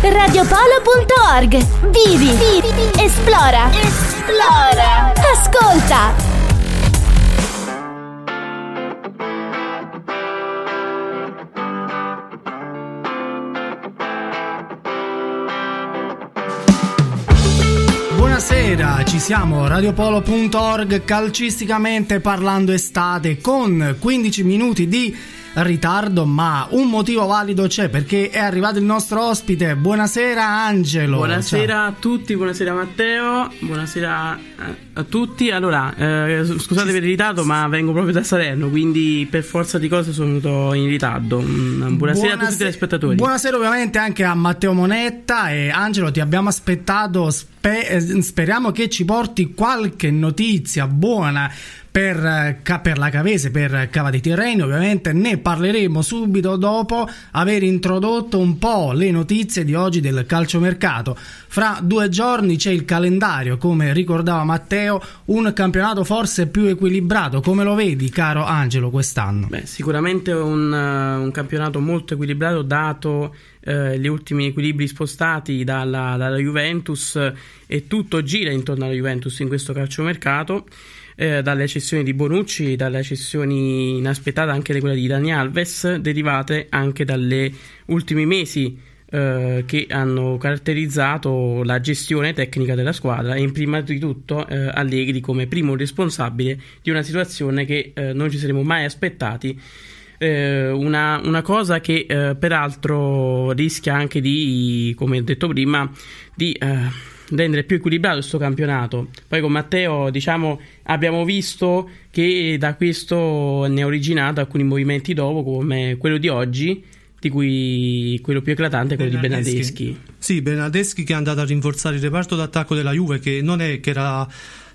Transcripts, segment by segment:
Radiopolo.org Vivi, vivi, esplora, esplora, ascolta. Buonasera, ci siamo radiopolo.org calcisticamente parlando estate con 15 minuti di ritardo, ma un motivo valido c'è perché è arrivato il nostro ospite. Buonasera Angelo. Buonasera Ciao. a tutti, buonasera Matteo, buonasera a a tutti. Allora, eh, scusate per il ritardo, ma vengo proprio da Salerno, quindi per forza di cose sono venuto in ritardo. Buonasera, mm, buonasera a tutti i telespettatori. Buonasera ovviamente anche a Matteo Monetta e Angelo, ti abbiamo aspettato, spe eh, speriamo che ci porti qualche notizia buona per, eh, per, la Cavese, per Cava di Tirreno, ovviamente ne parleremo subito dopo aver introdotto un po' le notizie di oggi del calciomercato. Fra due giorni c'è il calendario, come ricordava Matteo europeo un campionato forse più equilibrato. Come lo vedi, caro Angelo, quest'anno? Beh, sicuramente un, eh, un, campionato molto equilibrato dato eh, gli ultimi equilibri spostati dalla, dalla, Juventus eh, e tutto gira intorno alla Juventus in questo calciomercato. Eh, dalle cessioni di Bonucci, dalle cessioni inaspettate anche di quella di Dani Alves, derivate anche dalle ultimi mesi eh, che hanno caratterizzato la gestione tecnica della squadra e in prima di tutto eh, Allegri come primo responsabile di una situazione che eh, non ci saremmo mai aspettati. Eh, una, una, cosa che eh, peraltro rischia anche di, come ho detto prima, di eh, rendere più equilibrato questo campionato. Poi con Matteo, diciamo, abbiamo visto che da questo ne è originato alcuni movimenti dopo, come quello di oggi, di cui quello più eclatante è quello di Bernadeschi. Sì, Bernadeschi che è andato a rinforzare il reparto d'attacco della Juve, che non è che era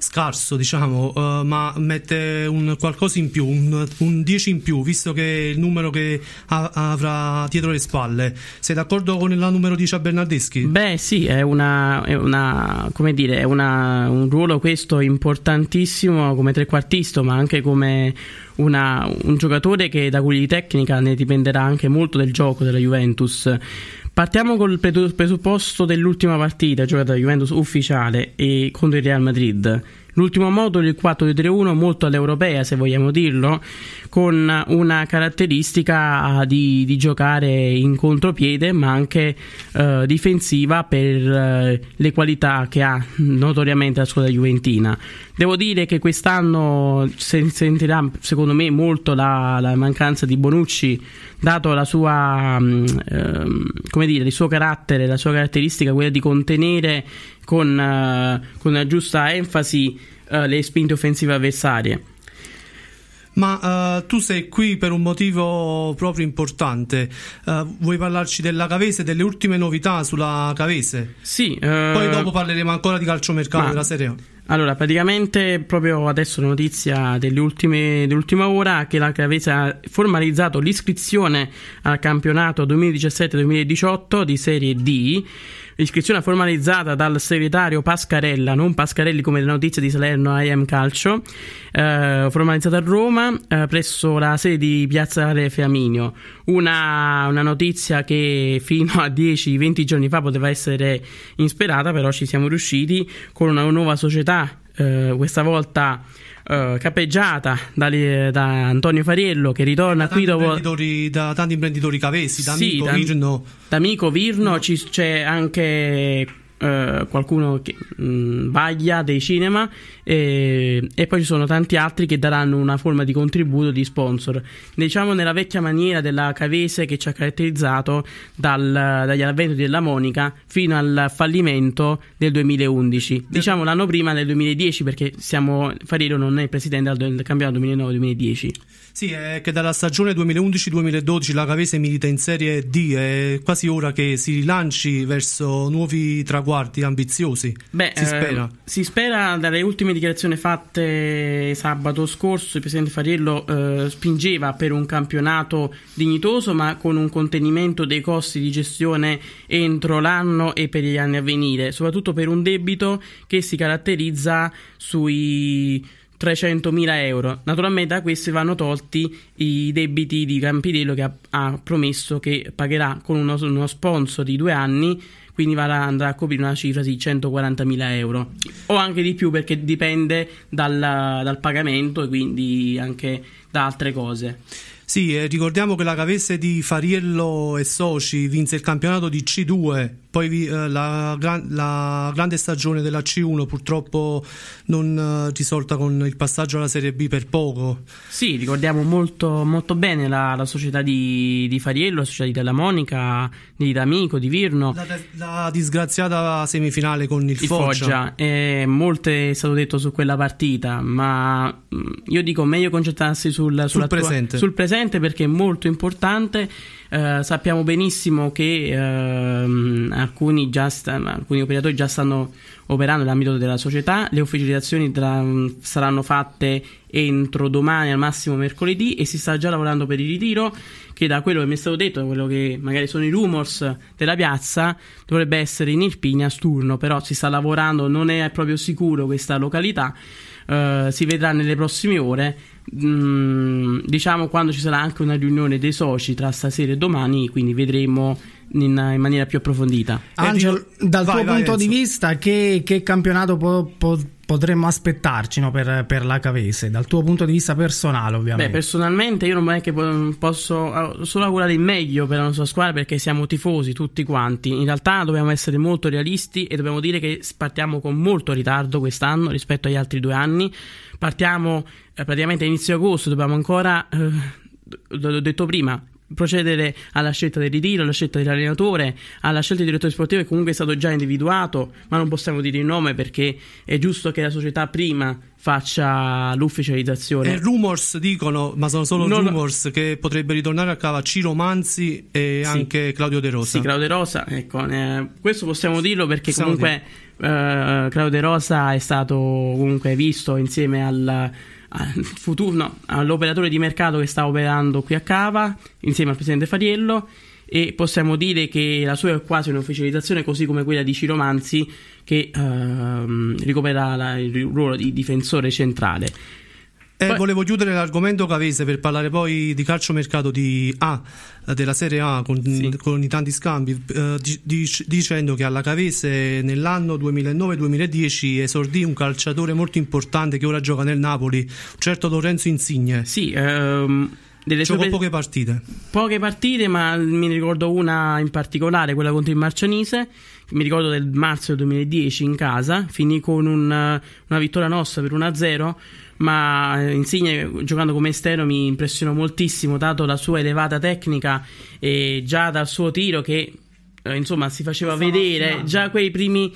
scarso, diciamo, uh, ma mette un qualcosa in più, un, un, 10 in più, visto che è il numero che ha, avrà dietro le spalle. Sei d'accordo con la numero 10 a Bernardeschi? Beh, sì, è, una, è una, come dire, è una, un ruolo questo importantissimo come trequartista, ma anche come una, un giocatore che da cui di tecnica ne dipenderà anche molto del gioco della Juventus. Partiamo col presupposto dell'ultima partita giocata da Juventus ufficiale e contro il Real Madrid L'ultimo modulo, il 4-3-1, molto all'europea se vogliamo dirlo, con una caratteristica ah, di, di giocare in contropiede ma anche eh, difensiva per eh, le qualità che ha notoriamente la squadra juventina. Devo dire che quest'anno se, sentirà secondo me molto la, la, mancanza di Bonucci, dato la sua, mm, ehm, come dire, il suo carattere, la sua caratteristica, quella di contenere con, uh, con una giusta enfasi uh, le spinte offensive avversarie. Ma uh, tu sei qui per un motivo proprio importante. Uh, vuoi parlarci della Cavese, delle ultime novità sulla Cavese? Sì. Uh, Poi dopo parleremo ancora di calciomercato ma, della Serie A. Allora, praticamente proprio adesso la notizia ultime, dell'ultima ora che la Cavese ha formalizzato l'iscrizione al campionato 2017-2018 di Serie D L'iscrizione formalizzata dal segretario Pascarella, non Pascarelli come le notizie di Salerno IM Calcio, eh, formalizzata a Roma eh, presso la sede di Piazzale Fiaminio. Una, una notizia che fino a 10-20 giorni fa poteva essere insperata, però ci siamo riusciti con una nuova società eh, questa volta eh, capeggiata da, da, Antonio Fariello che ritorna da qui dopo... Da tanti imprenditori cavesi, da sì, Amico, da, Virno... Da Amico, Virno, no. c'è anche eh, qualcuno che mm, vaglia dei cinema e, e, poi ci sono tanti altri che daranno una forma di contributo di sponsor diciamo nella vecchia maniera della Cavese che ci ha caratterizzato dal, dagli avventi della Monica fino al fallimento del 2011 diciamo l'anno prima nel 2010 perché siamo, Fariro non è presidente del campionato 2009-2010 sì, è che dalla stagione 2011-2012 la Cavese milita in Serie D, è quasi ora che si rilanci verso nuovi traguardi ambiziosi. Beh, si eh, spera. Eh, si spera dalle ultime dichiarazioni fatte sabato scorso, il presidente Fariello eh, spingeva per un campionato dignitoso ma con un contenimento dei costi di gestione entro l'anno e per gli anni a venire, soprattutto per un debito che si caratterizza sui 300.000 euro. Naturalmente da questi vanno tolti i debiti di Campidello che ha, ha promesso che pagherà con uno, uno, sponsor di due anni, quindi varrà, andrà a coprire una cifra di 140.000 euro o anche di più perché dipende dal, dal pagamento e quindi anche da altre cose. Sì, eh, ricordiamo che la Cavese di Fariello e Soci vinse il campionato di C2, poi eh, la, gran, la, grande stagione della C1 purtroppo non eh, risolta con il passaggio alla Serie B per poco. Sì, ricordiamo molto, molto bene la, la società di, di, Fariello, la società di Della Monica, di D'Amico, di Virno. La, la disgraziata semifinale con il, il Foggia. Foggia. E molte è stato detto su quella partita, ma mm, io dico meglio concentrarsi sul, sul, presente. sul presente. perché è molto importante. Eh, sappiamo benissimo che eh, alcuni, sta, alcuni, operatori già stanno operando nell'ambito della società, le ufficializzazioni tra, mm, saranno fatte entro domani al massimo mercoledì e si sta già lavorando per il ritiro che da quello che mi è stato detto, da quello che magari sono i rumors della piazza, dovrebbe essere in Irpinia a Sturno, però si sta lavorando, non è proprio sicuro questa località, uh, si vedrà nelle prossime ore, mm, diciamo quando ci sarà anche una riunione dei soci tra stasera e domani, quindi vedremo in, in maniera più approfondita. Eh, Angelo, dal vai, tuo vai, punto Enzo. di vista, che, che campionato può, po- potremmo aspettarci no, per, per, la Cavese, dal tuo punto di vista personale ovviamente. Beh, personalmente io non è che posso ah, solo augurare il meglio per la nostra squadra perché siamo tifosi tutti quanti, in realtà dobbiamo essere molto realisti e dobbiamo dire che partiamo con molto ritardo quest'anno rispetto agli altri due anni, partiamo eh, praticamente a inizio agosto, dobbiamo ancora... Eh, l'ho detto prima, procedere alla scelta del ritiro, alla scelta dell'allenatore, alla scelta del direttore sportivo che comunque è stato già individuato, ma non possiamo dire il nome perché è giusto che la società prima faccia l'ufficializzazione. Eh, rumors dicono, ma sono solo non... rumors, che potrebbe ritornare a cava Ciro Manzi e sì. anche Claudio De Rosa. Sì, Claudio De Rosa, ecco, eh, questo possiamo dirlo perché possiamo comunque dire. eh, Claudio De Rosa è stato comunque visto insieme al futuro, no, all'operatore di mercato che sta operando qui a Cava insieme al presidente Fariello e possiamo dire che la sua è quasi un'ufficializzazione così come quella di Ciro Manzi che ehm, ricoprirà il ruolo di difensore centrale. Eh, poi... Volevo chiudere l'argomento Cavese per parlare poi di calciomercato di A, della Serie A con, sì. con i tanti scambi, eh, di, dicendo che alla Cavese nell'anno 2009-2010 esordì un calciatore molto importante che ora gioca nel Napoli, un certo Lorenzo Insigne. Sì, ehm, delle Giocò sue... poche partite. Poche partite, ma mi ricordo una in particolare, quella contro il Marcianise. Mi ricordo del marzo 2010 in casa. Finì con un, una vittoria nostra per 1-0. Ma eh, Insigne, giocando come esterno, mi impressionò moltissimo, dato la sua elevata tecnica e già dal suo tiro che eh, insomma si faceva Stava vedere finando. già quei primi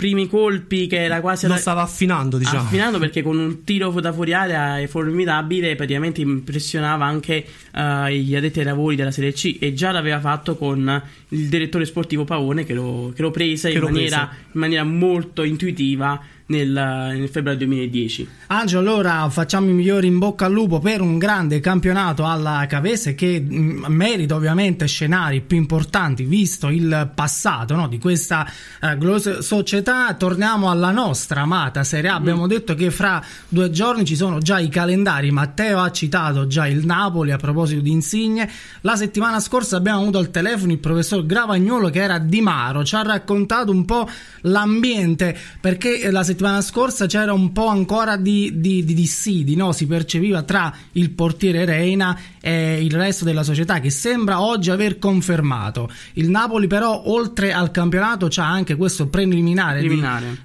primi colpi che era quasi lo stava affinando diciamo affinando perché con un tiro da fuori area formidabile praticamente impressionava anche uh, gli addetti ai lavori della Serie C e già l'aveva fatto con il direttore sportivo Pavone che lo, che lo prese che in, lo maniera, prese. in maniera molto intuitiva nella, nel febbraio 2010. Angelo, allora facciamo i migliori in bocca al lupo per un grande campionato alla Cavese che mh, mm, merita ovviamente scenari più importanti visto il passato no, di questa eh, gloriosa società. Torniamo alla nostra amata Serie A. Mm. Abbiamo detto che fra due giorni ci sono già i calendari. Matteo ha citato già il Napoli a proposito di Insigne. La settimana scorsa abbiamo avuto al telefono il professor Gravagnolo che era di Maro. Ci ha raccontato un po' l'ambiente perché eh, la settimana settimana scorsa c'era un po' ancora di, di, di dissidi, no? si percepiva tra il portiere Reina e il resto della società che sembra oggi aver confermato. Il Napoli però oltre al campionato c'ha anche questo preliminare, Di,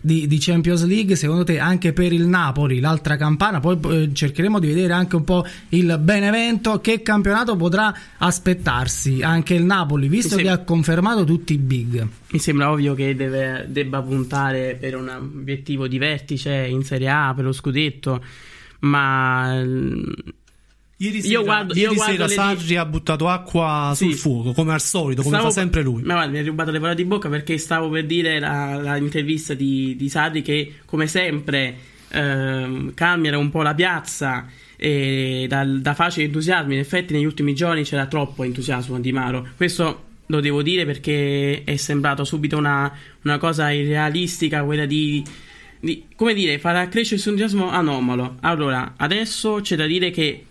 di, di, Champions League, secondo te anche per il Napoli, l'altra campana, poi eh, cercheremo di vedere anche un po' il Benevento, che campionato potrà aspettarsi anche il Napoli, visto sembra... che ha confermato tutti i big. Mi sembra ovvio che deve, debba puntare per un obiettivo di vertice in Serie A, per lo scudetto, ma mm, Ieri sera, io guardo, ieri io sera Sarri di... ha buttato acqua sì. sul fuoco, come al solito, come stavo... fa sempre lui. Ma guarda, mi ha rubato le parole di bocca perché stavo per dire l'intervista di, di Sarri che, come sempre, ehm, calmierà un po' la piazza e dal, da facile entusiasmo. In effetti, negli ultimi giorni c'era troppo entusiasmo di Maro. Questo lo devo dire perché è sembrato subito una, una cosa irrealistica, quella di di, come dire, farà crescere il suo entusiasmo anomalo. Allora, adesso c'è da dire che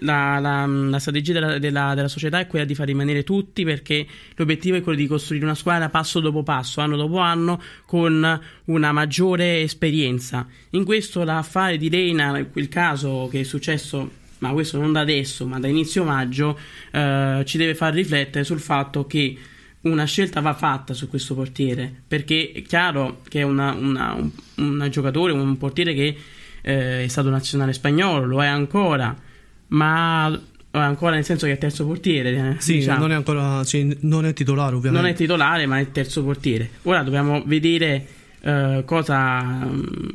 la, la, la strategia della, della, della, società è quella di far rimanere tutti perché l'obiettivo è quello di costruire una squadra passo dopo passo, anno dopo anno, con una maggiore esperienza. In questo l'affare di Reina, quel caso che è successo ma questo non da adesso, ma da inizio maggio, eh, ci deve far riflettere sul fatto che una scelta va fatta su questo portiere, perché è chiaro che è una, una, un, una giocatore, un portiere che eh, è stato nazionale spagnolo, lo è ancora, ma eh, ancora nel senso che è terzo portiere. Eh, sì, diciamo. non è ancora cioè, non è titolare, ovviamente. Non è titolare, ma è terzo portiere. Ora dobbiamo vedere eh, cosa,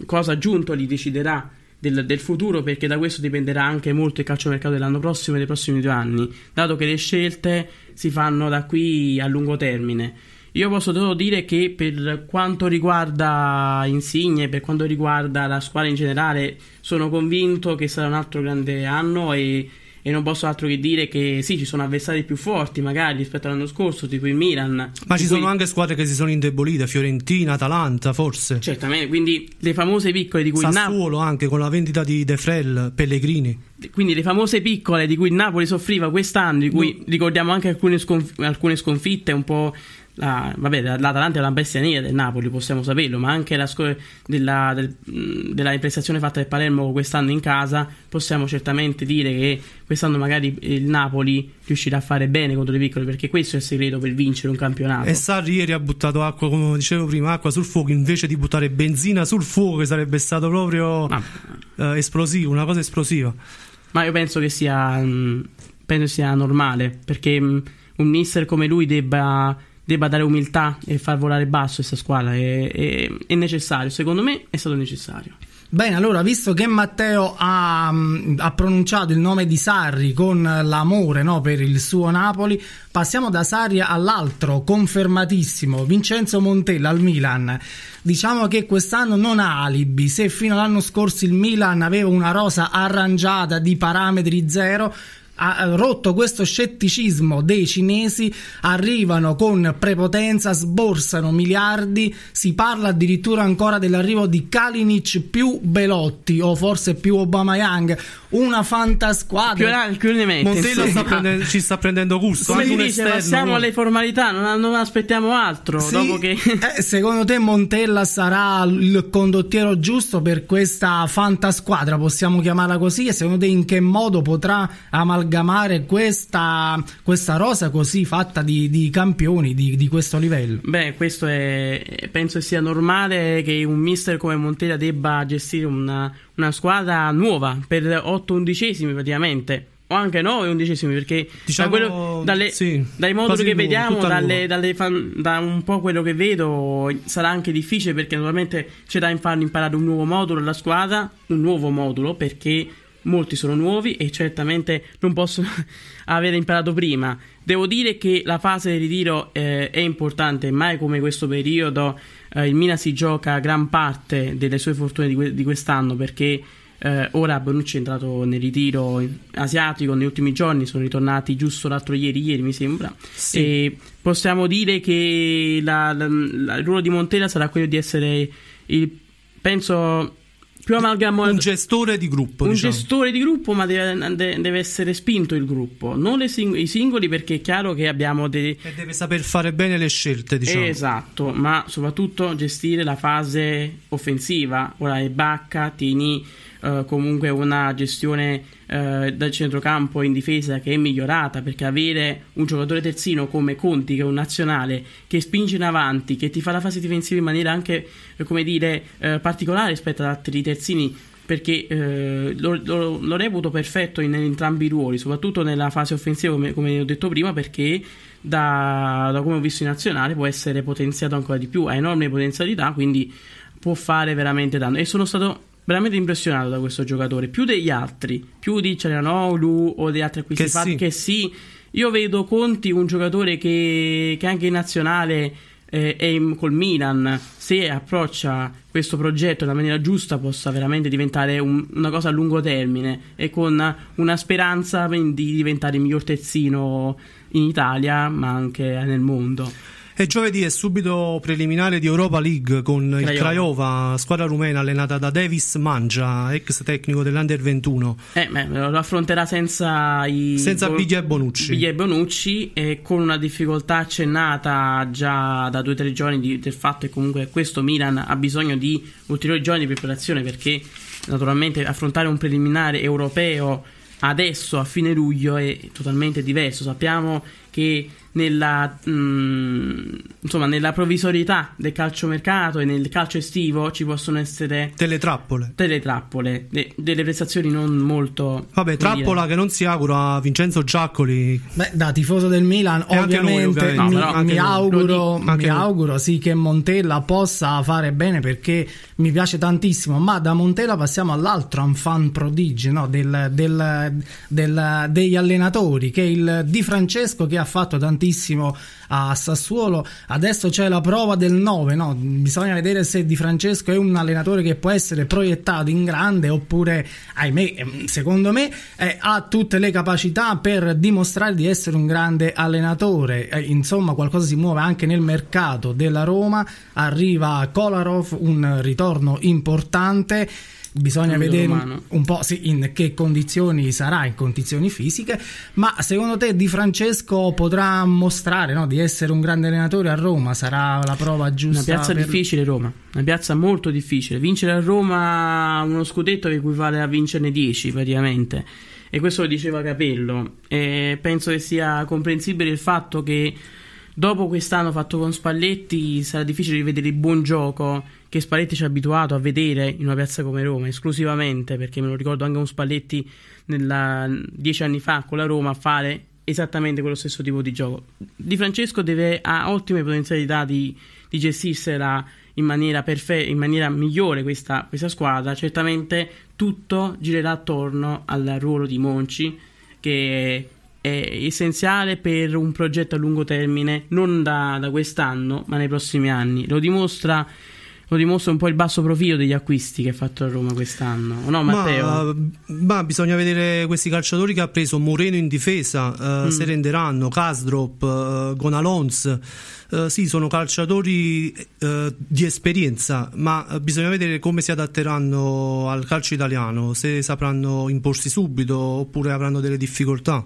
cosa Giuntoli deciderà del, del, futuro, perché da questo dipenderà anche molto il calciomercato dell'anno prossimo e dei prossimi due anni, dato che le scelte si fanno da qui a lungo termine. Io posso solo dire che per quanto riguarda Insigne, per quanto riguarda la squadra in generale, sono convinto che sarà un altro grande anno e, e non posso altro che dire che sì, ci sono avversari più forti magari rispetto all'anno scorso, tipo il Milan. Ma ci sono anche squadre che si sono indebolite, Fiorentina, Atalanta forse. Certamente, quindi le famose piccole di cui il Napoli... anche con la vendita di De Frel, Pellegrini. Quindi le famose piccole di cui il Napoli soffriva quest'anno, di cui no. ricordiamo anche alcune, sconf... alcune sconfitte un po' la, vabbè, l'Atalanta è una bestia nera del Napoli, possiamo saperlo, ma anche la scu- della, del, mm, della prestazione fatta del Palermo quest'anno in casa, possiamo certamente dire che quest'anno magari il Napoli riuscirà a fare bene contro i piccoli, perché questo è il segreto per vincere un campionato. E Sarri ieri ha buttato acqua, come dicevo prima, acqua sul fuoco, invece di buttare benzina sul fuoco, che sarebbe stato proprio ma... Ah. eh, esplosivo, una cosa esplosiva. Ma io penso che sia, mh, mm, penso sia normale, perché mh, mm, un mister come lui debba debba dare umiltà e far volare basso questa squadra è, è, è necessario, secondo me è stato necessario. Bene, allora, visto che Matteo ha, mm, ha, pronunciato il nome di Sarri con l'amore no, per il suo Napoli, passiamo da Sarri all'altro, confermatissimo, Vincenzo Montella al Milan. Diciamo che quest'anno non ha alibi, se fino all'anno scorso il Milan aveva una rosa arrangiata di parametri zero, ha rotto questo scetticismo dei cinesi, arrivano con prepotenza, sborsano miliardi, si parla addirittura ancora dell'arrivo di Kalinic più Belotti o forse più Obama Young una fantasquadra. Più là, più ne mette. Montella sta prendendo, ci sta prendendo gusto. Come si dice, passiamo no? alle formalità, non, non aspettiamo altro. Sì, che... eh, secondo te Montella sarà il condottiero giusto per questa fantasquadra, possiamo chiamarla così? E secondo te in che modo potrà amalgamare questa, questa rosa così fatta di, di campioni di, di, questo livello? Beh, questo è, penso sia normale che un mister come Montella debba gestire una, una squadra nuova per 8 undicesimi praticamente o anche 9 undicesimi perché diciamo, da quello, dalle, sì, dai moduli che vediamo dalle, dalle fan, da un po' quello che vedo sarà anche difficile perché naturalmente c'è da farlo imparare un nuovo modulo alla squadra un nuovo modulo perché molti sono nuovi e certamente non possono avere imparato prima Devo dire che la fase di ritiro eh, è importante, mai come questo periodo eh, il Milan si gioca gran parte delle sue fortune di, que- di quest'anno perché eh, ora Bonucci è entrato nel ritiro asiatico negli ultimi giorni, sono ritornati giusto l'altro ieri, ieri mi sembra. Sì. E possiamo dire che la, la, la, il ruolo di Montella sarà quello di essere il penso più amalgamato. Un gestore di gruppo. Un diciamo. gestore di gruppo, ma deve, deve essere spinto il gruppo, non sing i singoli, perché è chiaro che abbiamo dei. E deve saper fare bene le scelte, diciamo. Esatto, ma soprattutto gestire la fase offensiva. Ora è Bacca, Tini eh, comunque una gestione eh, dal centrocampo in difesa che è migliorata perché avere un giocatore terzino come Conti che è un nazionale che spinge in avanti che ti fa la fase difensiva in maniera anche eh, come dire eh, particolare rispetto ad altri terzini perché eh, lo, lo, lo, reputo perfetto in, in, entrambi i ruoli, soprattutto nella fase offensiva, come, come ho detto prima, perché da, da, come ho visto in nazionale può essere potenziato ancora di più, ha enorme potenzialità, quindi può fare veramente danno. E sono stato veramente impressionato da questo giocatore, più degli altri, più di Cerianoglu o di altri acquisti che fatti, sì. che sì, io vedo Conti un giocatore che, che anche in nazionale eh, è in, col Milan, se approccia questo progetto nella maniera giusta possa veramente diventare un, una cosa a lungo termine e con una speranza di diventare il miglior terzino in Italia ma anche nel mondo. E giovedì è subito preliminare di Europa League con Craiova. il Craiova, squadra rumena allenata da Davis Mangia, ex tecnico dell'Under 21. Eh, beh, lo affronterà senza i senza Bol- Biglia e Bonucci. Biglia e Bonucci e con una difficoltà accennata già da due o tre giorni di, del fatto che comunque questo Milan ha bisogno di ulteriori giorni di preparazione perché naturalmente affrontare un preliminare europeo adesso a fine luglio è totalmente diverso. Sappiamo che nella, mh, mm, insomma, nella provvisorietà del calciomercato e nel calcio estivo ci possono essere delle trappole, delle, trappole, de- delle prestazioni non molto. Vabbè, trappola dire. che non si augura Vincenzo Giaccoli. Beh, da tifoso del Milan, e ovviamente, noi, ovviamente. No, mi, mi auguro, mi auguro sì, che Montella possa fare bene perché mi piace tantissimo. Ma da Montella passiamo all'altro fan prodigio no? del, del, del, degli allenatori, che è il Di Francesco che ha fatto tantissimo fortissimo a Sassuolo. Adesso c'è la prova del 9, no? bisogna vedere se Di Francesco è un allenatore che può essere proiettato in grande oppure, ahimè, ehm, secondo me eh, ha tutte le capacità per dimostrare di essere un grande allenatore. Eh, insomma, qualcosa si muove anche nel mercato della Roma, arriva Kolarov, un ritorno importante bisogna vedere umano. un po' sì, in che condizioni sarà, in condizioni fisiche, ma secondo te Di Francesco potrà mostrare no, di essere un grande allenatore a Roma? Sarà la prova giusta? Una piazza per... difficile Roma, una piazza molto difficile. Vincere a Roma uno scudetto che equivale a vincerne 10 praticamente. E questo lo diceva Capello. E penso che sia comprensibile il fatto che dopo quest'anno fatto con Spalletti sarà difficile rivedere il buon gioco che Spalletti ci ha abituato a vedere in una piazza come Roma, esclusivamente, perché me lo ricordo anche un Spalletti nella, dieci anni fa con la Roma a fare esattamente quello stesso tipo di gioco. Di Francesco deve, ha ottime potenzialità di, di gestirsela in maniera, perfe- in maniera migliore questa, questa squadra, certamente tutto girerà attorno al ruolo di Monci, che è essenziale per un progetto a lungo termine, non da, da, quest'anno, ma nei prossimi anni. Lo dimostra lo dimostra un po' il basso profilo degli acquisti che ha fatto a Roma quest'anno, no Matteo? Ma, ma, bisogna vedere questi calciatori che ha preso Moreno in difesa, eh, mm. se renderanno, Casdrop, eh, Gonalons, eh, sì sono calciatori eh, di esperienza, ma eh, bisogna vedere come si adatteranno al calcio italiano, se sapranno imporsi subito oppure avranno delle difficoltà.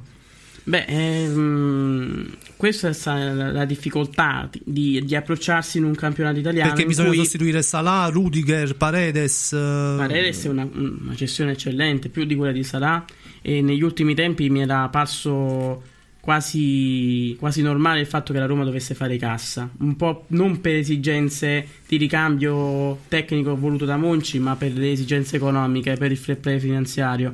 Beh, ehm, questa è la difficoltà di, di, approcciarsi in un campionato italiano. Perché bisogna cui... sostituire Salah, Rudiger, Paredes. Eh, Paredes è una, una cessione eccellente, più di quella di Salah. E negli ultimi tempi mi era parso quasi, quasi normale il fatto che la Roma dovesse fare cassa. Un po' non per esigenze di ricambio tecnico voluto da Monci, ma per le esigenze economiche, per il fair play finanziario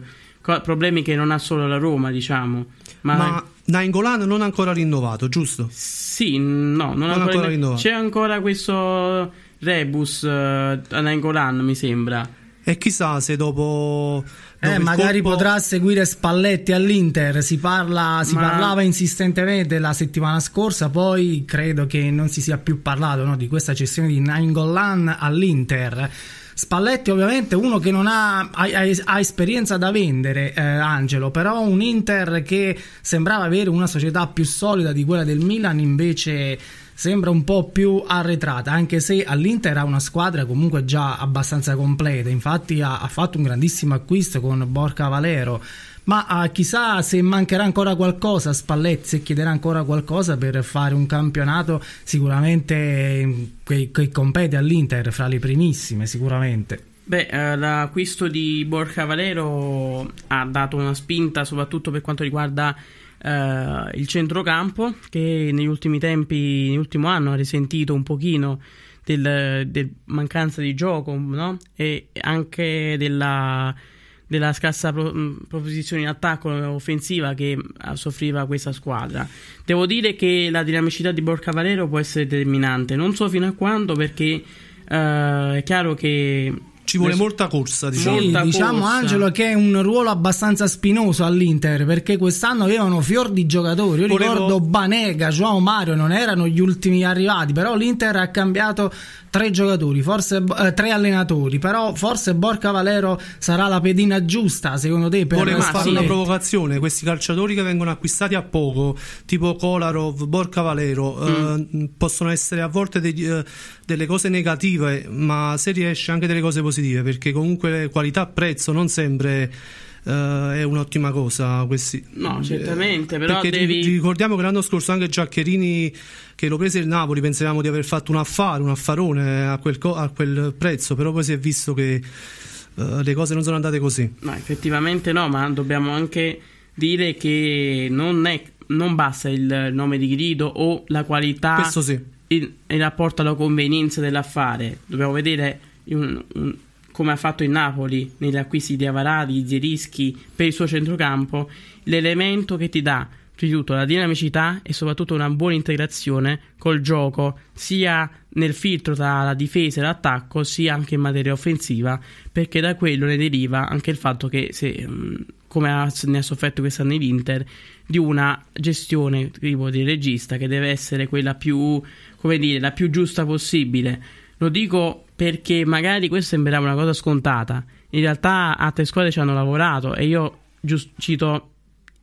problemi che non ha solo la Roma, diciamo. Ma, ma Nainggolan non ha ancora rinnovato, giusto? Sì, no, non, non ancora, ancora rinnovato. C'è ancora questo rebus uh, a Nainggolan, mi sembra. E chissà se dopo. dopo eh, magari colpo... potrà seguire Spalletti all'Inter. Si, parla, si Ma... parlava insistentemente la settimana scorsa, poi credo che non si sia più parlato no, di questa cessione di Nainggolan all'Inter. Spalletti ovviamente uno che non ha, ha, ha esperienza da vendere, eh, Angelo, però un Inter che sembrava avere una società più solida di quella del Milan invece sembra un po' più arretrata, anche se all'Inter ha una squadra comunque già abbastanza completa, infatti ha, ha fatto un grandissimo acquisto con Borca Valero ma ah, chissà se mancherà ancora qualcosa Spalletti se chiederà ancora qualcosa per fare un campionato sicuramente che, che compete all'Inter fra le primissime sicuramente Beh, eh, l'acquisto di Borja Valero ha dato una spinta soprattutto per quanto riguarda eh, il centrocampo che negli ultimi tempi, nell'ultimo anno ha risentito un pochino del, del mancanza di gioco no? e anche della della scarsa pro- mm, proposizione in attacco eh, offensiva che eh, soffriva questa squadra. Devo dire che la dinamicità di Borca Valero può essere determinante, non so fino a quando perché eh, è chiaro che ci vuole molta corsa, diciamo. Molta diciamo corsa. Angelo che è un ruolo abbastanza spinoso all'Inter perché quest'anno avevano fior di giocatori. Io Volevo... ricordo Banega, João Mario non erano gli ultimi arrivati, però l'Inter ha cambiato tre giocatori, forse eh, tre allenatori, però forse Borca Valero sarà la pedina giusta secondo te per Vuole fare una provocazione, questi calciatori che vengono acquistati a poco, tipo Kolarov, Borca Valero, eh, mm. eh, possono essere a volte degli, eh, delle cose negative, ma se riesce anche delle cose positive, perché comunque qualità-prezzo non sempre uh, è un'ottima cosa. Questi, no, eh, certamente, però devi... ricordiamo che l'anno scorso anche Giaccherini che lo prese il Napoli, pensavamo di aver fatto un affare, un affarone a quel, co- a quel prezzo, però poi si è visto che uh, le cose non sono andate così. No, effettivamente no, ma dobbiamo anche dire che non, è, non basta il nome di grido o la qualità sì. in, in rapporto alla convenienza dell'affare. Dobbiamo vedere un, un, come ha fatto il Napoli negli acquisti di Avaradi, Zierischi per il suo centrocampo, l'elemento che ti dà di tutto la dinamicità e soprattutto una buona integrazione col gioco, sia nel filtro tra la difesa e l'attacco, sia anche in materia offensiva, perché da quello ne deriva anche il fatto che se, mm, come ha, ne ha sofferto quest'anno l'Inter, di una gestione tipo di regista che deve essere quella più, come dire, la più giusta possibile. Lo dico perché magari questo sembrava una cosa scontata. In realtà altre squadre ci hanno lavorato e io giust- cito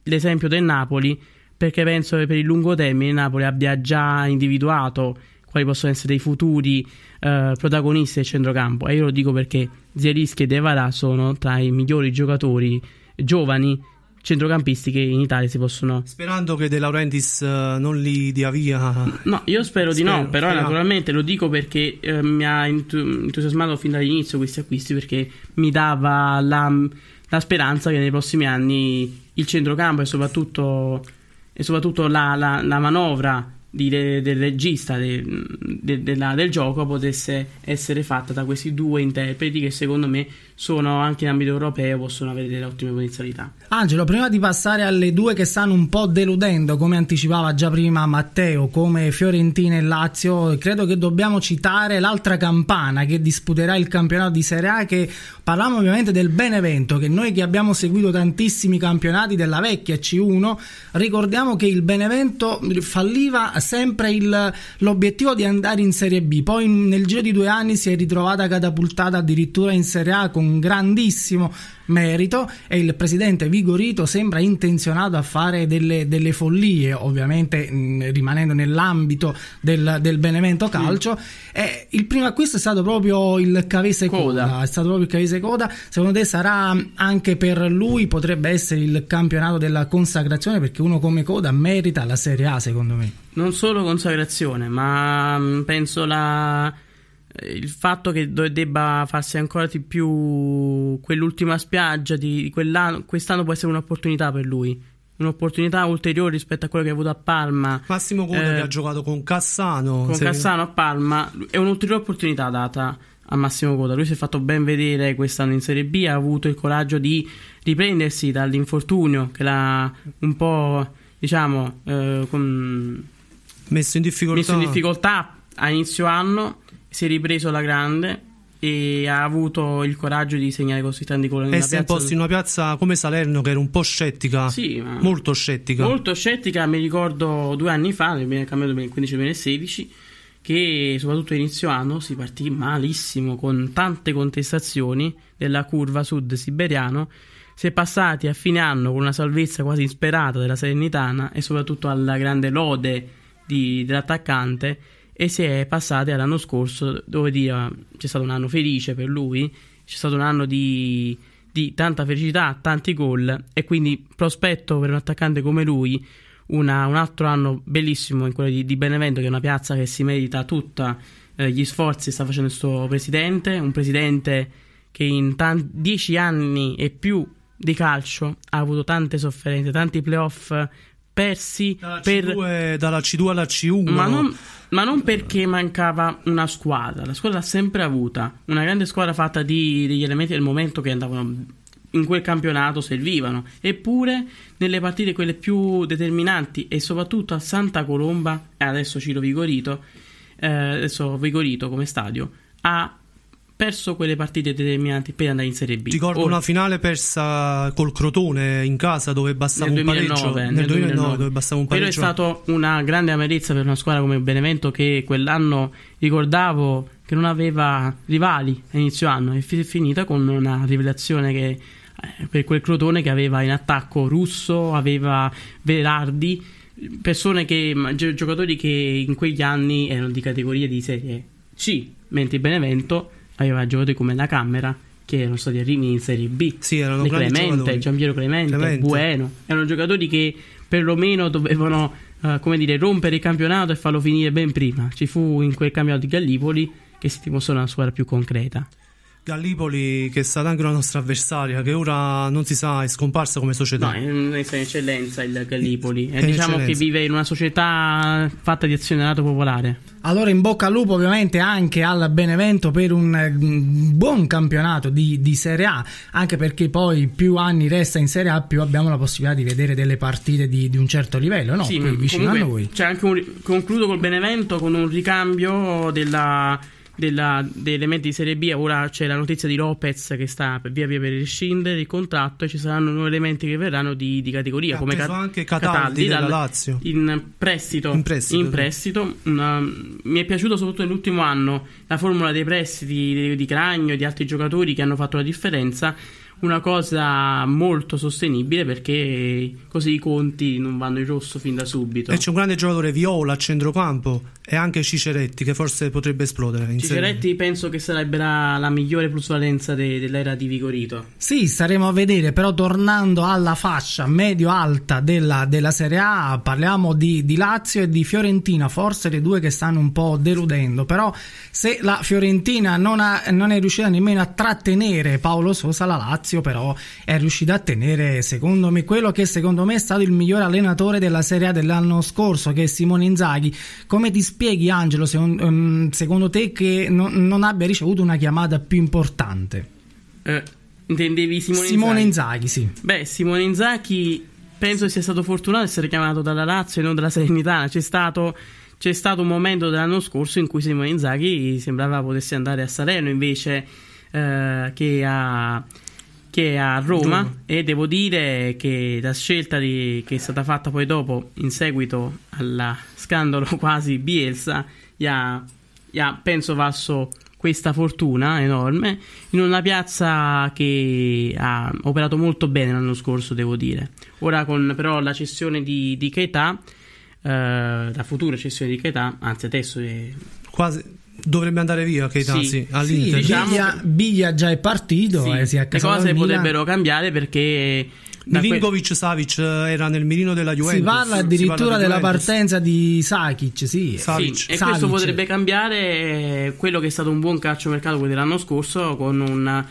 l'esempio del Napoli perché penso che per il lungo termine il Napoli abbia già individuato quali possono essere i futuri eh, protagonisti del centrocampo e io lo dico perché Zierischi e Devarà sono tra i migliori giocatori giovani centrocampisti che in Italia si possono. Sperando che De Laurentiis uh, non li dia via. No, io spero, spero di no, però spero. naturalmente lo dico perché eh, mi ha entusiasmato fin dall'inizio questi acquisti perché mi dava la, la, speranza che nei prossimi anni il centrocampo e soprattutto, e soprattutto la, la, la manovra di, del regista de, de, de, del gioco potesse essere fatta da questi due interpreti che secondo me sono anche in ambito europeo possono avere delle ottime potenzialità. Angelo, prima di passare alle due che stanno un po' deludendo, come anticipava già prima Matteo, come Fiorentina e Lazio, credo che dobbiamo citare l'altra campana che disputerà il campionato di Serie A, che parliamo ovviamente del Benevento, che noi che abbiamo seguito tantissimi campionati della vecchia C1, ricordiamo che il Benevento falliva sempre il, l'obiettivo di andare in Serie B, poi nel giro di due anni si è ritrovata catapultata addirittura in Serie A con un grandissimo merito e il presidente Vigorito sembra intenzionato a fare delle, delle follie, ovviamente mh, rimanendo nell'ambito del, del Benevento Calcio. Sì. E il primo acquisto è stato proprio il Cavese Coda. Coda. È stato proprio il Cavese Coda. Secondo te sarà anche per lui, potrebbe essere il campionato della consacrazione perché uno come Coda merita la Serie A, secondo me. Non solo consacrazione, ma penso la il fatto che debba farsi ancora di più quell'ultima spiaggia di quell'anno, quest'anno può essere un'opportunità per lui. Un'opportunità ulteriore rispetto a quello che ha avuto a Parma. Massimo Conte eh, che ha eh, giocato con Cassano. Con se... Cassano a Parma è un'ulteriore opportunità data a Massimo Coda. Lui si è fatto ben vedere quest'anno in Serie B, ha avuto il coraggio di riprendersi dall'infortunio che l'ha un po', diciamo, eh, con... messo in messo in difficoltà a inizio anno si è ripreso la grande e ha avuto il coraggio di segnare così tanti gol nella e si è imposto in una piazza come Salerno che era un po' scettica sì, molto scettica molto scettica mi ricordo due anni fa nel campionato 2015-2016 che soprattutto inizio anno si partì malissimo con tante contestazioni della curva sud siberiano si è passati a fine anno con una salvezza quasi insperata della Salernitana e soprattutto alla grande lode di, dell'attaccante e si è passati all'anno scorso dove dire, c'è stato un anno felice per lui, c'è stato un anno di, di tanta felicità, tanti gol e quindi prospetto per un attaccante come lui una, un altro anno bellissimo in quello di, di, Benevento che è una piazza che si merita tutta eh, gli sforzi che sta facendo il suo presidente, un presidente che in tanti, dieci anni e più di calcio ha avuto tante sofferenze, tanti playoff persi dalla C2, dalla C2 alla C1. Ma non, ma non, perché mancava una squadra, la squadra l'ha sempre avuta, una grande squadra fatta di, degli elementi del momento che andavano in quel campionato servivano, eppure nelle partite quelle più determinanti e soprattutto a Santa Colomba, adesso Ciro Vigorito, eh, adesso Vigorito come stadio, ha perso quelle partite determinanti per andare in Serie B. Ricordo Ora, una finale persa col Crotone in casa dove bastava un 2009, pareggio. Nel, nel 2009, 2009, dove bastava un pareggio. Però è stata una grande amarezza per una squadra come Benevento che quell'anno ricordavo che non aveva rivali a inizio anno e è finita con una rivelazione che per quel Crotone che aveva in attacco Russo, aveva Velardi, persone che giocatori che in quegli anni erano di categoria di serie C, mentre Benevento aveva giocatori come la Camera che erano stati arrivi in Serie B. Sì, erano Clemente, Giampiero Clemente, Clemente, Bueno. Erano giocatori che perlomeno dovevano uh, come dire, rompere il campionato e farlo finire ben prima. Ci fu in quel campionato di Gallipoli che si dimostrò una squadra più concreta. Gallipoli, che è stata anche una nostra avversaria, che ora non si sa, è scomparsa come società. No, è un'eccellenza il Gallipoli. È, diciamo eccellenza. che vive in una società fatta di azionariato popolare. Allora, in bocca al lupo, ovviamente, anche al Benevento per un mm, buon campionato di, di, Serie A. Anche perché poi più anni resta in Serie A, più abbiamo la possibilità di vedere delle partite di, di un certo livello, no? Sì, Qui, vicino comunque, a noi. Un, concludo col Benevento con un ricambio della della, degli elementi di Serie B, ora c'è la notizia di Lopez che sta via via per rescindere il contratto e ci saranno nuovi elementi che verranno di, di categoria, come Cat- anche Cataldi, Cataldi dal, Lazio. In prestito. In prestito. In prestito mm, una, um, mi è piaciuto soprattutto nell'ultimo anno la formula dei prestiti di, di Cragno e di altri giocatori che hanno fatto la differenza una cosa molto sostenibile perché così i conti non vanno in rosso fin da subito. E c'è un grande giocatore Viola a centrocampo e anche Ciceretti che forse potrebbe esplodere. Ciceretti serie. penso che sarebbe la, la migliore plusvalenza de, dell'era di Vigorito. Sì, staremo a vedere, però tornando alla fascia medio-alta della, della, Serie A, parliamo di, di, Lazio e di Fiorentina, forse le due che stanno un po' deludendo, però se la Fiorentina non, ha, non è riuscita nemmeno a trattenere Paolo Sosa, la Lazio però è riuscita a tenere, secondo me, quello che secondo me è stato il miglior allenatore della Serie A dell'anno scorso, che è Simone Inzaghi. Come ti spieghi Angelo se um, secondo te che no, non abbia ricevuto una chiamata più importante eh, intendevi Simone, Simone Inzaghi. Inzaghi sì beh Simone Inzaghi penso sia stato fortunato essere chiamato dalla Lazio e non dalla Serenitana c'è stato c'è stato un momento dell'anno scorso in cui Simone Inzaghi sembrava potesse andare a Salerno invece eh, che a che è a Roma Giù. e devo dire che la scelta di, che è stata fatta poi dopo in seguito al scandalo quasi Bielsa gli ha, gli ha penso vasso questa fortuna enorme in una piazza che ha operato molto bene l'anno scorso, devo dire. Ora con però la cessione di, di Keita, eh, la futura cessione di Keita, anzi adesso è... Quasi, dovrebbe andare via Keita sì, sì, all'Inter sì, diciamo Biglia, Biglia, già è partito sì. eh, si è le cose potrebbero cambiare perché Milinkovic que- Savic era nel mirino della Juventus si parla addirittura si parla della Juventus. partenza di Sakic sì. Savic. Sì, e Savic. questo potrebbe cambiare quello che è stato un buon calcio mercato dell'anno scorso con un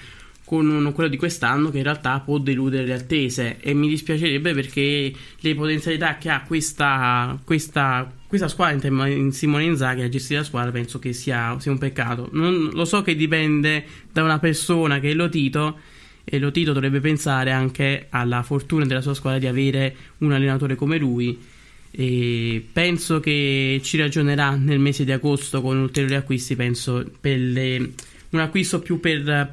con un, quello di quest'anno che in realtà può deludere le attese e mi dispiacerebbe perché le potenzialità che ha questa, questa questa squadra in, Simone Inzaghi a gestire la squadra penso che sia, sia un peccato non, lo so che dipende da una persona che è Lotito e Lotito dovrebbe pensare anche alla fortuna della sua squadra di avere un allenatore come lui e penso che ci ragionerà nel mese di agosto con ulteriori acquisti penso per le, un acquisto più per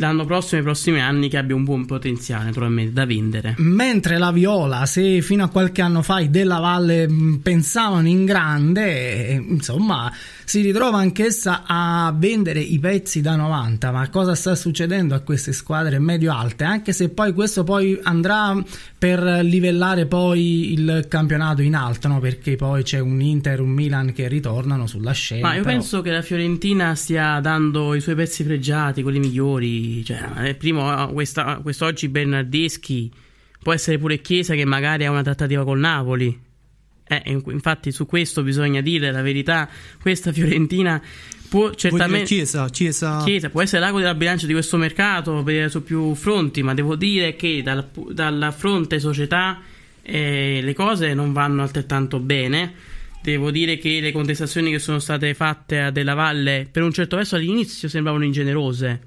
l'anno prossimo, e i prossimi anni, che abbia un buon potenziale naturalmente da vendere. Mentre la viola, se fino a qualche anno fa i Della Valle mm, pensavano in grande, eh, insomma, si ritrova anch'essa a vendere i pezzi da 90. Ma cosa sta succedendo a queste squadre medio-alte? Anche se poi questo poi andrà per livellare poi il campionato in alto, no? perché poi c'è un Inter, un Milan che ritornano sulla scena. Ma io però... penso che la Fiorentina stia dando i suoi pezzi pregiati, quelli migliori cioè, eh, primo questa, quest'oggi Bernardeschi può essere pure Chiesa che magari ha una trattativa col Napoli. Eh, infatti su questo bisogna dire la verità, questa Fiorentina può certamente... Chiesa, chiesa... chiesa, può essere l'ago della bilancia di questo mercato per, su più fronti, ma devo dire che dal, dalla fronte società eh, le cose non vanno altrettanto bene. Devo dire che le contestazioni che sono state fatte a Della Valle per un certo verso all'inizio sembravano ingenerose,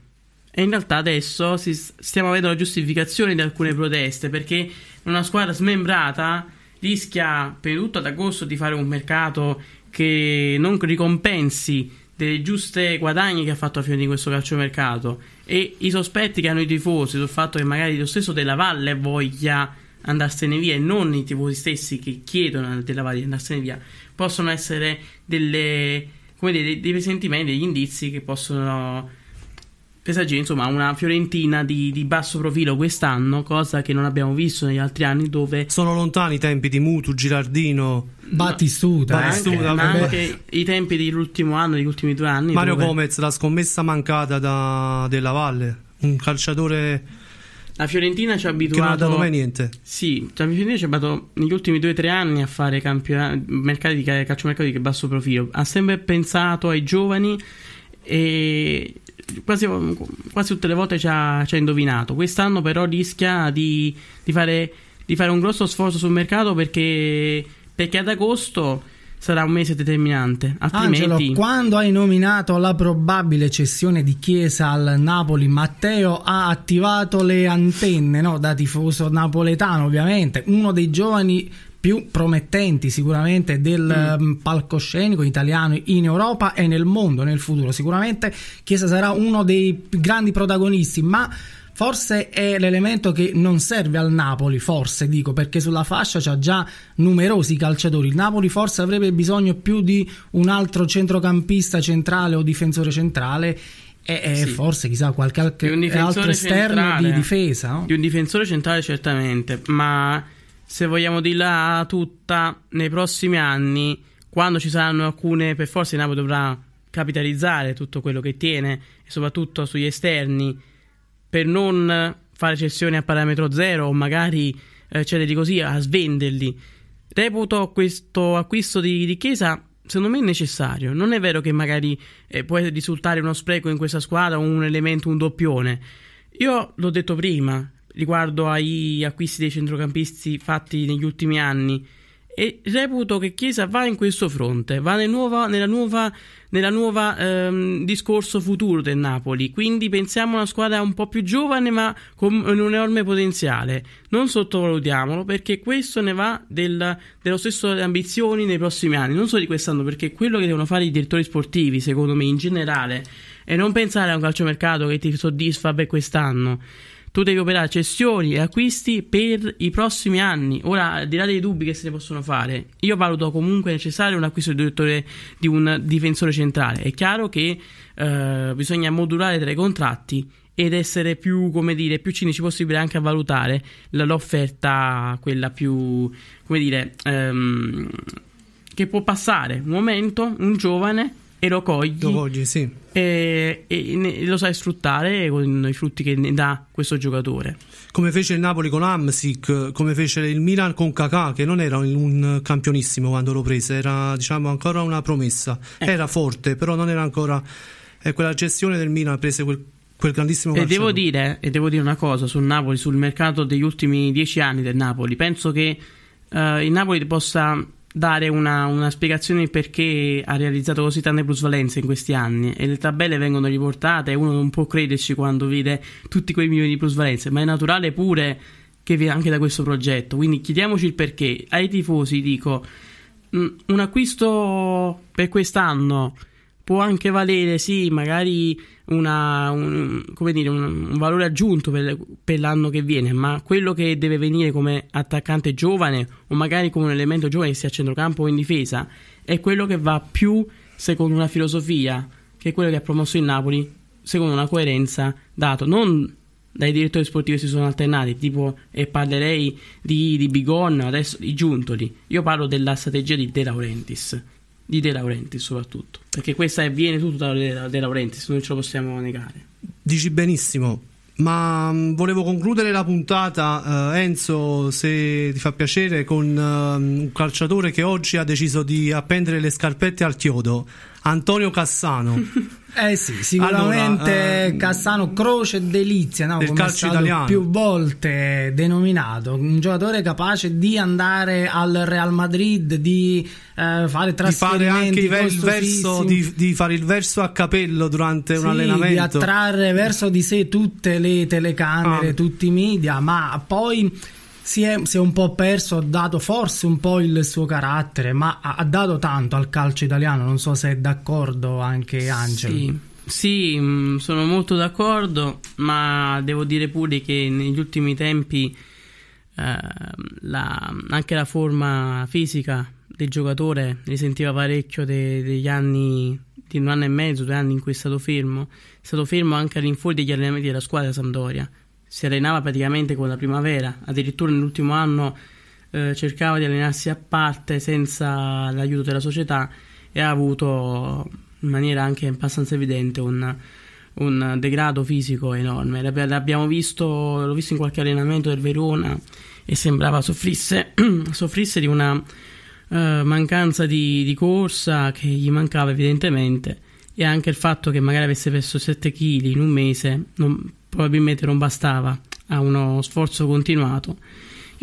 e in realtà adesso si, stiamo avendo la giustificazione di alcune proteste perché una squadra smembrata rischia per tutto ad agosto di fare un mercato che non ricompensi delle giuste guadagni che ha fatto a fine di questo calciomercato e i sospetti che hanno i tifosi sul fatto che magari lo stesso Della Valle voglia andarsene via e non i tifosi stessi che chiedono Della Valle di andarsene via possono essere delle, come dei, dei presentimenti, degli indizi che possono Pesagini, insomma, una Fiorentina di, di, basso profilo quest'anno, cosa che non abbiamo visto negli altri anni dove... Sono lontani i tempi di Mutu, Girardino, Battistuta, Battistuta anche, ma anche i tempi dell'ultimo anno, degli ultimi due anni. Mario dove... Gomez, la scommessa mancata da, della Valle, un calciatore... La Fiorentina ci ha abituato... Che non ha mai niente. Sì, la Fiorentina ci ha abituato negli ultimi 2-3 anni a fare campionati, mercati di basso profilo. Ha sempre pensato ai giovani e quasi, quasi tutte le volte ci ha, ci ha, indovinato. Quest'anno però rischia di, di, fare, di fare un grosso sforzo sul mercato perché, perché ad agosto sarà un mese determinante. Altrimenti... Angelo, quando hai nominato la probabile cessione di Chiesa al Napoli, Matteo ha attivato le antenne no? da tifoso napoletano, ovviamente. Uno dei giovani più promettenti sicuramente del mm. Ehm, palcoscenico italiano in Europa e nel mondo nel futuro. Sicuramente Chiesa sarà uno dei grandi protagonisti, ma forse è l'elemento che non serve al Napoli, forse dico, perché sulla fascia c'ha già numerosi calciatori. Il Napoli forse avrebbe bisogno più di un altro centrocampista centrale o difensore centrale e, e sì. forse chissà qualche altro esterno centrale, di difesa. No? Di un difensore centrale certamente, ma se vogliamo dirla tutta, nei prossimi anni, quando ci saranno alcune, per forza il Napoli dovrà capitalizzare tutto quello che tiene, soprattutto sugli esterni, per non fare cessioni a parametro zero o magari eh, cederli così, a svenderli. Reputo questo acquisto di, di Chiesa secondo me necessario. Non è vero che magari eh, può risultare uno spreco in questa squadra o un elemento, un doppione. Io l'ho detto prima, riguardo agli acquisti dei centrocampisti fatti negli ultimi anni e reputo che Chiesa va in questo fronte, va nel nuovo nella nuova, nella nuova ehm, discorso futuro del Napoli, quindi pensiamo a una squadra un po' più giovane ma con un enorme potenziale, non sottovalutiamolo perché questo ne va del, dello stesso delle ambizioni nei prossimi anni, non solo di quest'anno perché quello che devono fare i direttori sportivi secondo me in generale è non pensare a un calciomercato che ti soddisfa per quest'anno tu devi operare cessioni e acquisti per i prossimi anni. Ora, al di là dei dubbi che se ne possono fare, io valuto comunque necessario un acquisto di, di un difensore centrale. È chiaro che eh, bisogna modulare tra i contratti ed essere più, come dire, più cinici possibile anche a valutare l'offerta, quella più, come dire, ehm, che può passare un momento, un giovane e lo cogli, lo cogli sì. e, e ne, lo sai sfruttare con i frutti che ne dà questo giocatore. Come fece il Napoli con Amsic, come fece il Milan con Kakà, che non era un campionissimo quando lo prese, era diciamo ancora una promessa, eh. era forte, però non era ancora... E eh, quella gestione del Milan prese quel quel grandissimo e devo, dire, e devo dire, una cosa sul Napoli, sul mercato degli ultimi dieci anni del Napoli. Penso che uh, il Napoli possa dare una, una spiegazione perché ha realizzato così tante plusvalenze in questi anni e le tabelle vengono riportate e uno non può crederci quando vede tutti quei milioni di plusvalenze, ma è naturale pure che viene anche da questo progetto. Quindi chiediamoci il perché. Ai tifosi dico mm, un acquisto per quest'anno può anche valere, sì, magari una, un, dire, un, un, valore aggiunto per, per, l'anno che viene, ma quello che deve venire come attaccante giovane o magari come un elemento giovane che sia a centrocampo o in difesa è quello che va più secondo una filosofia che è quello che ha promosso il Napoli, secondo una coerenza dato, non dai direttori sportivi si sono alternati, tipo e parlerei di, di Bigon, adesso di Giuntoli, io parlo della strategia di De Laurentiis di De Laurenti soprattutto, perché questa viene tutto da De Laurenti, non ce lo possiamo negare. Dici benissimo, ma mm, volevo concludere la puntata, uh, Enzo, se ti fa piacere, con uh, un calciatore che oggi ha deciso di appendere le scarpette al chiodo. Antonio Cassano. eh sì, sicuramente allora, eh, Cassano Croce Delizia, no, del come calcio italiano. più volte denominato, un giocatore capace di andare al Real Madrid, di eh, fare trasferimenti di fare, il verso, di, di fare il verso a capello durante sì, un allenamento, di attrarre verso di sé tutte le telecamere, ah. tutti i media, ma poi si è, si è, un po' perso, ha dato forse un po' il suo carattere, ma ha, ha dato tanto al calcio italiano, non so se è d'accordo anche Angelo. Sì, sì, mm, sono molto d'accordo, ma devo dire pure che negli ultimi tempi eh, la, anche la forma fisica del giocatore risentiva parecchio de, degli anni di un anno e mezzo, due anni in cui è stato fermo. È stato fermo anche all'infuori degli allenamenti della squadra Sampdoria si allenava praticamente con la primavera, addirittura nell'ultimo anno eh, cercava di allenarsi a parte senza l'aiuto della società e ha avuto in maniera anche abbastanza evidente un, un degrado fisico enorme. L'abbiamo visto, l'ho visto in qualche allenamento del Verona e sembrava soffrisse, soffrisse di una uh, mancanza di, di, corsa che gli mancava evidentemente e anche il fatto che magari avesse perso 7 kg in un mese non, probabilmente non bastava a uno sforzo continuato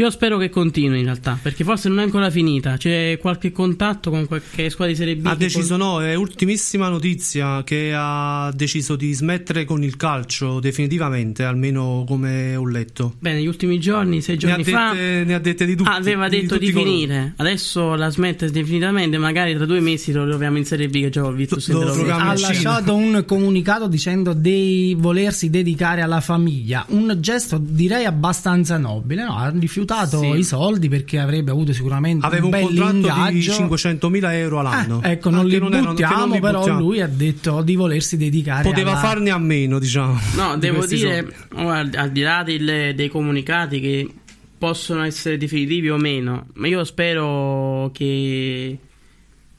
io spero che continui in realtà, perché forse non è ancora finita. C'è qualche contatto con qualche squadra di Serie B? Ha deciso, pol- no, è ultimissima notizia che ha deciso di smettere con il calcio definitivamente, almeno come ho letto. Bene, gli ultimi giorni, sei giorni ne dette, fa, ne ha dette di tutti. Aveva di detto di, di finire, colori. adesso la smette definitivamente. Magari tra due mesi lo troviamo in Serie B. Che già ho visto lo, lo, lo ha lasciato un comunicato dicendo di volersi dedicare alla famiglia, un gesto direi abbastanza nobile, no? Ha rifiutato scontato sì. i soldi perché avrebbe avuto sicuramente Aveva un, un contratto ingaggio. di 500.000 euro ah, all'anno. Eh, ecco, non li, non, buttiamo, non li, buttiamo, però lui ha detto di volersi dedicare Poteva alla... farne a meno, diciamo. No, di devo dire, oh, al, di là del, dei comunicati che possono essere definitivi o meno, ma io spero che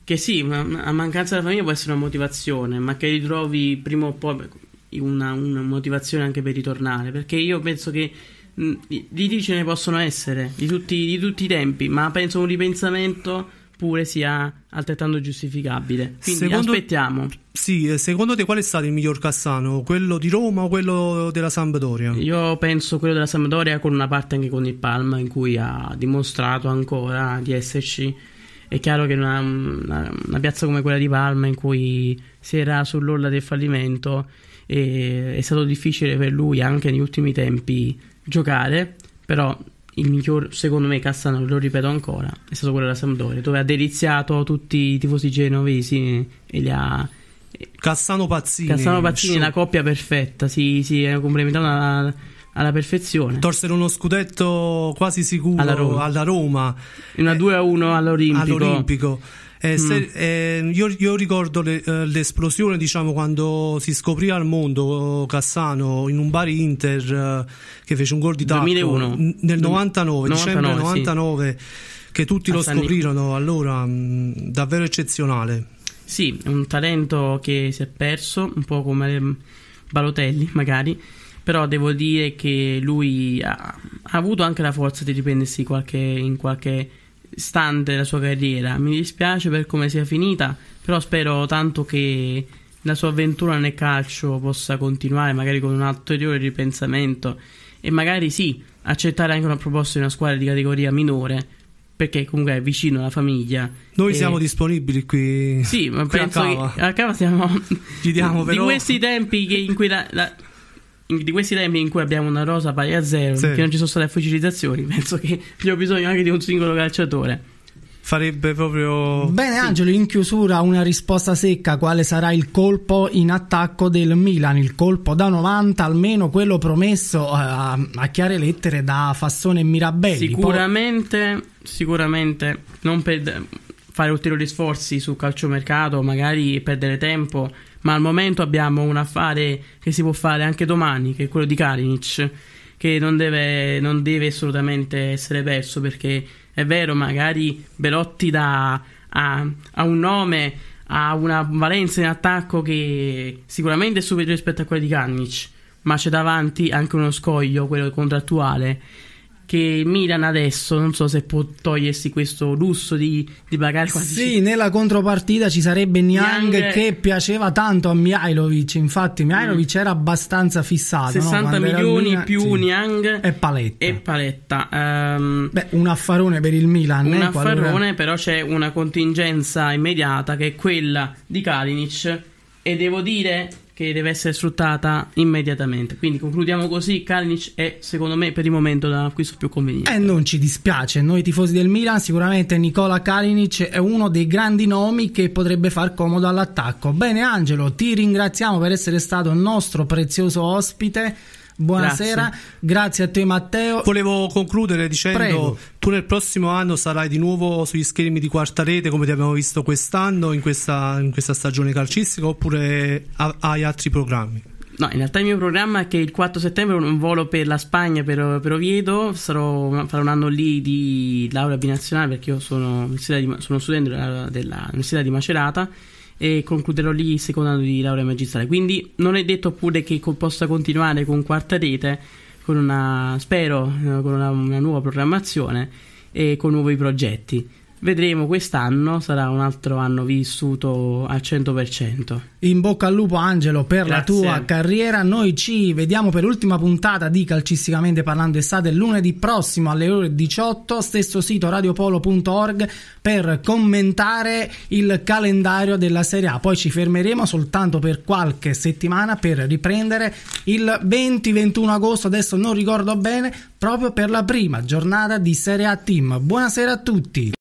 che sì, la mancanza della famiglia può essere una motivazione, ma che ritrovi prima o poi una, una motivazione anche per ritornare, perché io penso che Mm, di liti ce ne possono essere di tutti, di tutti i tempi, ma penso un ripensamento pure sia altrettanto giustificabile. Quindi secondo, aspettiamo. Sì, eh, secondo te qual è stato il miglior Cassano? Quello di Roma o quello della Sampdoria? Io penso quello della Sampdoria con una parte anche con il Palma in cui ha dimostrato ancora di esserci. È chiaro che una, una, una piazza come quella di Palma in cui si era sull'orla del fallimento eh, è stato difficile per lui anche negli ultimi tempi giocare, però il miglior, secondo me, Cassano, lo ripeto ancora, è stato quello della Sampdoria, dove ha deliziato tutti i tifosi genovesi e li ha... Cassano Pazzini. Cassano Pazzini è una coppia perfetta, si, si è complementata alla, alla, perfezione. Torsero uno scudetto quasi sicuro alla Roma. Alla Roma. Una 2-1 eh, all'Olimpico. all'Olimpico eh, mm. se, eh, io, io, ricordo le, eh, l'esplosione, diciamo, quando si scoprì al mondo oh, Cassano in un bar Inter eh, che fece un gol di tacco 2001. nel 99, 99 dicembre 99, sì. che tutti lo scoprirono, allora mh, mm, davvero eccezionale. Sì, un talento che si è perso, un po' come mm, Balotelli magari però devo dire che lui ha, ha, avuto anche la forza di riprendersi qualche, in qualche stante la sua carriera. Mi dispiace per come sia finita, però spero tanto che la sua avventura nel calcio possa continuare, magari con un ulteriore ripensamento e magari sì, accettare anche una proposta di una squadra di categoria minore perché comunque è vicino alla famiglia. Noi e... siamo disponibili qui. Sì, ma qui penso a Cava. che a Cava siamo Ci diamo, però... di questi tempi in cui la, la di questi tempi in cui abbiamo una rosa pari a zero, sì. che non ci sono state fucilizzazioni, penso che ho bisogno anche di un singolo calciatore. Farebbe proprio. Bene, sì. Angelo, in chiusura una risposta secca: quale sarà il colpo in attacco del Milan? Il colpo da 90, almeno quello promesso uh, a chiare lettere da Fassone e Mirabelli. Sicuramente, Poi... sicuramente non per fare ulteriori sforzi sul calciomercato, magari perdere tempo ma al momento abbiamo un affare che si può fare anche domani, che è quello di Kalinic, che non deve, non deve assolutamente essere perso perché è vero, magari Belotti dà, ha, ha un nome, ha una valenza in attacco che sicuramente è superiore rispetto a quella di Kalinic, ma c'è davanti anche uno scoglio, quello contrattuale che Milan adesso non so se può togliersi questo lusso di, di pagare quasi. Sì, c- nella contropartita ci sarebbe Niang, Niang, che piaceva tanto a Mihailovic. Infatti, Mihailovic mm. era abbastanza fissato: 60 no? milioni Milan, più sì. Niang e Paletta. E paletta. Um, Beh, un affarone per il Milan. Un eh, affarone, qualora... però c'è una contingenza immediata che è quella di Kalinic. E devo dire, che deve essere sfruttata immediatamente. Quindi concludiamo così, Kalinic è secondo me per il momento l'acquisto più conveniente. E eh, non ci dispiace, noi tifosi del Milan sicuramente Nicola Kalinic è uno dei grandi nomi che potrebbe far comodo all'attacco. Bene Angelo, ti ringraziamo per essere stato il nostro prezioso ospite. Buonasera, grazie. grazie. a te Matteo. Volevo concludere dicendo Prego. tu nel prossimo anno sarai di nuovo sugli schermi di quarta rete come ti abbiamo visto quest'anno in questa, in questa stagione calcistica oppure hai altri programmi? No, in realtà il mio programma è che il 4 settembre un volo per la Spagna, per, per Oviedo, sarò, farò un anno lì di laurea binazionale perché io sono, sono studente dell'Università di Macerata e concluderò lì il secondo anno di laurea magistrale. Quindi non è detto pure che co- possa continuare con quarta rete, con una, spero, eh, con una, una nuova programmazione e con nuovi progetti. Vedremo quest'anno, sarà un altro anno vissuto al 100%. In bocca al lupo Angelo per Grazie. la tua carriera, noi ci vediamo per l'ultima puntata di Calcisticamente Parlando Estate lunedì prossimo alle ore 18, stesso sito radiopolo.org per commentare il calendario della Serie A, poi ci fermeremo soltanto per qualche settimana per riprendere il 20-21 agosto, adesso non ricordo bene, proprio per la prima giornata di Serie A Team. Buonasera a tutti!